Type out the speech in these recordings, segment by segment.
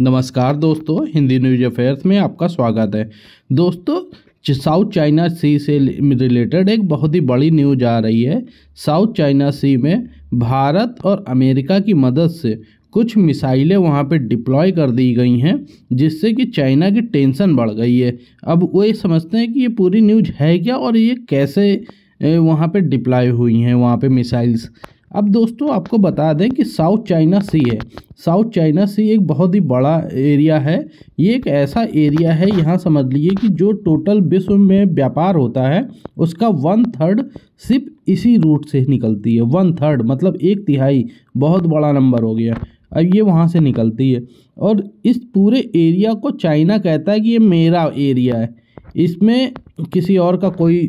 नमस्कार दोस्तों Hindi news affairs में आपका स्वागत है दोस्तों साउथ चाइना सी से रिलेटेड एक बहुत ही बड़ी न्यूज आ रही है साउथ चाइना सी में भारत और अमेरिका की मदद से कुछ मिसाइलें वहाँ पर डिप्लॉय कर दी गई हैं जिससे कि चाइना की टेंशन बढ़ गई है अब वो ये समझते हैं कि ये पूरी न्यूज है क्या और ये कैसे वहाँ पे डिप्लॉय हुई हैं वहाँ पे मिसाइल्स अब दोस्तों आपको बता दें कि साउथ चाइना सी है साउथ चाइना सी एक बहुत ही बड़ा एरिया है ये एक ऐसा एरिया है यहाँ समझ लीजिए कि जो टोटल विश्व में व्यापार होता है उसका वन थर्ड सिर्फ इसी रूट से निकलती है वन थर्ड मतलब एक तिहाई बहुत बड़ा नंबर हो गया अब ये वहाँ से निकलती है और इस पूरे एरिया को चाइना कहता है कि ये मेरा एरिया है इसमें किसी और का कोई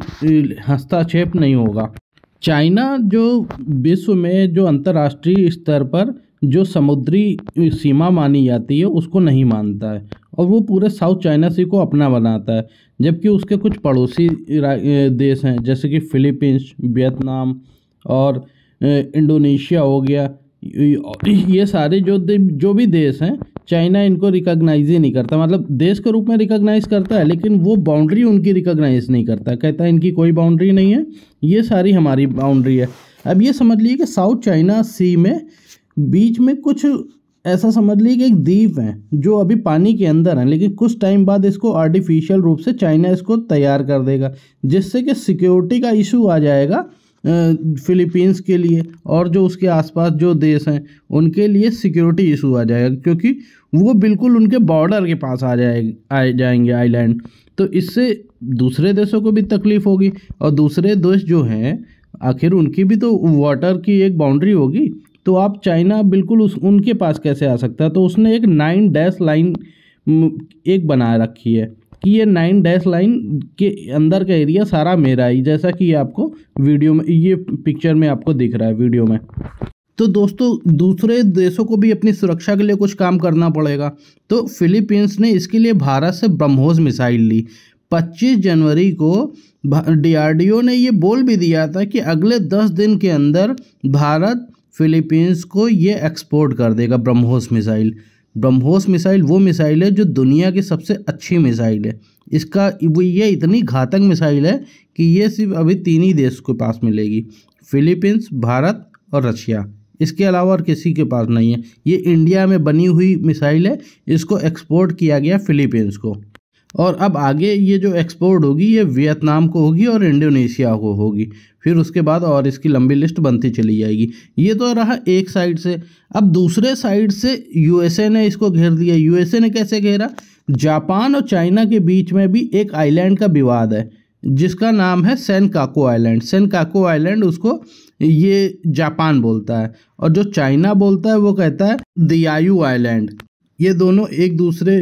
हस्तक्षेप नहीं होगा चाइना जो विश्व में जो अंतर्राष्ट्रीय स्तर पर जो समुद्री सीमा मानी जाती है उसको नहीं मानता है और वो पूरे साउथ चाइना सी को अपना बनाता है जबकि उसके कुछ पड़ोसी देश हैं जैसे कि फिलीपींस वियतनाम और इंडोनेशिया हो गया ये सारे जो जो भी देश हैं चाइना इनको रिकॉग्नाइज ही नहीं करता मतलब देश के रूप में रिकॉग्नाइज करता है लेकिन वो बाउंड्री उनकी रिकॉग्नाइज नहीं करता कहता है इनकी कोई बाउंड्री नहीं है ये सारी हमारी बाउंड्री है अब ये समझ लीजिए कि साउथ चाइना सी में बीच में कुछ ऐसा समझ लीजिए कि एक द्वीप है जो अभी पानी के अंदर है लेकिन कुछ टाइम बाद इसको आर्टिफिशियल रूप से चाइना इसको तैयार कर देगा जिससे कि सिक्योरिटी का इशू आ जाएगा फ़िलीपींस के लिए और जो उसके आसपास जो देश हैं उनके लिए सिक्योरिटी इशू आ जाएगा क्योंकि वो बिल्कुल उनके बॉर्डर के पास आ जाए आ जाएंगे आइलैंड तो इससे दूसरे देशों को भी तकलीफ़ होगी और दूसरे देश जो हैं आखिर उनकी भी तो वाटर की एक बाउंड्री होगी तो आप चाइना बिल्कुल उस उनके पास कैसे आ सकता है तो उसने एक नाइन डैश लाइन एक बना रखी है कि ये नाइन डैश लाइन के अंदर का एरिया सारा मेरा ही जैसा कि आपको वीडियो में ये पिक्चर में आपको दिख रहा है वीडियो में तो दोस्तों दूसरे देशों को भी अपनी सुरक्षा के लिए कुछ काम करना पड़ेगा तो फिलीपींस ने इसके लिए भारत से ब्रह्मोस मिसाइल ली 25 जनवरी को डीआरडीओ ने ये बोल भी दिया था कि अगले 10 दिन के अंदर भारत फिलीपींस को ये एक्सपोर्ट कर देगा ब्रह्मोस मिसाइल ब्रह्मोस मिसाइल वो मिसाइल है जो दुनिया की सबसे अच्छी मिसाइल है इसका वो ये इतनी घातक मिसाइल है कि ये सिर्फ अभी तीन ही देश के पास मिलेगी फिलीपींस भारत और रशिया इसके अलावा और किसी के पास नहीं है ये इंडिया में बनी हुई मिसाइल है इसको एक्सपोर्ट किया गया फिलीपींस को और अब आगे ये जो एक्सपोर्ट होगी ये वियतनाम को होगी और इंडोनेशिया को होगी फिर उसके बाद और इसकी लंबी लिस्ट बनती चली जाएगी ये तो रहा एक साइड से अब दूसरे साइड से यूएसए ने इसको घेर दिया यूएसए ने कैसे घेरा जापान और चाइना के बीच में भी एक आइलैंड का विवाद है जिसका नाम है Senkaku island Senkaku island उसको ये जापान बोलता है और जो चाइना बोलता है वो कहता है दियायू आइलैंड ये दोनों एक दूसरे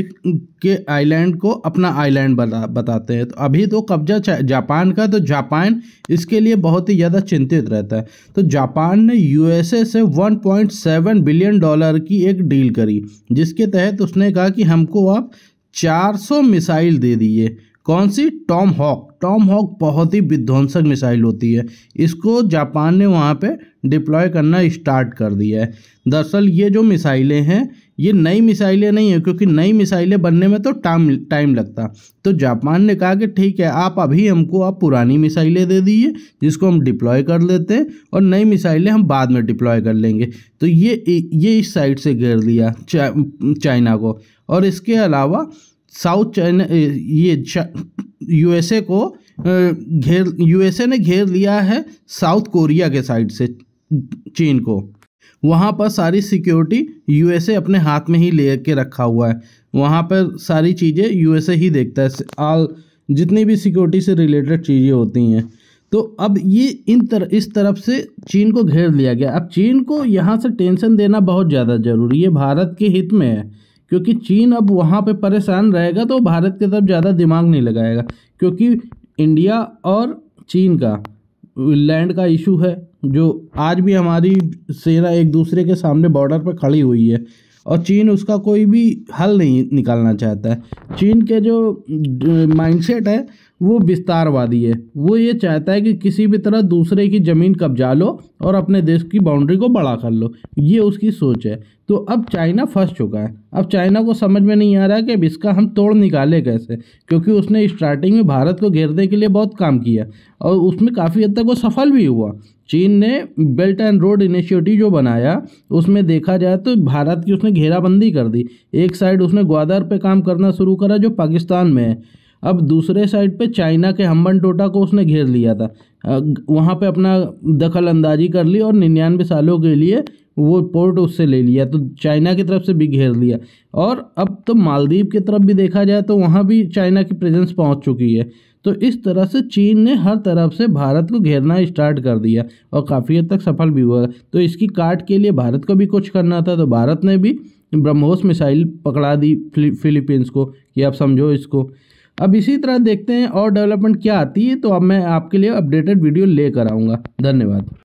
के आइलैंड को अपना आइलैंड बता बताते हैं तो अभी तो कब्जा जापान का तो जापान इसके लिए बहुत ही ज़्यादा चिंतित रहता है तो जापान ने यूएसए से 1.7 बिलियन डॉलर की एक डील करी जिसके तहत उसने कहा कि हमको आप 400 मिसाइल दे दिए कौन सी टॉम हॉक टॉम हॉक बहुत ही विध्वंसक मिसाइल होती है इसको जापान ने वहाँ पे डिप्लॉय करना स्टार्ट कर दिया है दरअसल ये जो मिसाइलें हैं ये नई मिसाइलें नहीं हैं क्योंकि नई मिसाइलें बनने में तो टाइम टाइम लगता तो जापान ने कहा कि ठीक है आप अभी हमको आप पुरानी मिसाइलें दे दीजिए जिसको हम डिप्लॉय कर लेते हैं और नई मिसाइलें हम बाद में डिप्लॉय कर लेंगे तो ये ये इस साइड से घेर दिया चा, चाइना को और इसके अलावा साउथ चाइना ये यूएसए को घेर यूएसए ने घेर लिया है साउथ कोरिया के साइड से चीन को वहाँ पर सारी सिक्योरिटी यूएसए अपने हाथ में ही ले के रखा हुआ है वहाँ पर सारी चीज़ें यूएसए ही देखता है आल जितनी भी सिक्योरिटी से रिलेटेड चीज़ें होती हैं तो अब ये इन तर, इस तरफ से चीन को घेर लिया गया अब चीन को यहाँ से टेंशन देना बहुत ज़्यादा ज़रूरी है भारत के हित में है क्योंकि चीन अब वहाँ पे परेशान रहेगा तो भारत की तरफ ज़्यादा दिमाग नहीं लगाएगा क्योंकि इंडिया और चीन का लैंड का इशू है जो आज भी हमारी सेना एक दूसरे के सामने बॉर्डर पर खड़ी हुई है और चीन उसका कोई भी हल नहीं निकालना चाहता है चीन के जो माइंडसेट है वो विस्तारवादी है वो ये चाहता है कि किसी भी तरह दूसरे की ज़मीन कब्जा लो और अपने देश की बाउंड्री को बड़ा कर लो ये उसकी सोच है तो अब चाइना फंस चुका है अब चाइना को समझ में नहीं आ रहा कि अब इसका हम तोड़ निकाले कैसे क्योंकि उसने स्टार्टिंग में भारत को घेरने के लिए बहुत काम किया और उसमें काफ़ी हद तक वो सफल भी हुआ चीन ने बेल्ट एंड रोड इनिशिएटिव जो बनाया उसमें देखा जाए तो भारत की उसने घेराबंदी कर दी एक साइड उसने ग्वादर पे काम करना शुरू करा जो पाकिस्तान में है अब दूसरे साइड पे चाइना के हम्बन टोटा को उसने घेर लिया था वहाँ पे अपना दखल अंदाजी कर ली और निन्यानवे सालों के लिए वो पोर्ट उससे ले लिया तो चाइना की तरफ से भी घेर लिया और अब तो मालदीव की तरफ भी देखा जाए तो वहाँ भी चाइना की प्रेजेंस पहुँच चुकी है तो इस तरह से चीन ने हर तरफ से भारत को घेरना स्टार्ट कर दिया और काफ़ी हद तक सफल भी हुआ तो इसकी काट के लिए भारत को भी कुछ करना था तो भारत ने भी ब्रह्मोस मिसाइल पकड़ा दी फिलीपींस को कि आप समझो इसको अब इसी तरह देखते हैं और डेवलपमेंट क्या आती है तो अब मैं आपके लिए अपडेटेड वीडियो लेकर आऊँगा धन्यवाद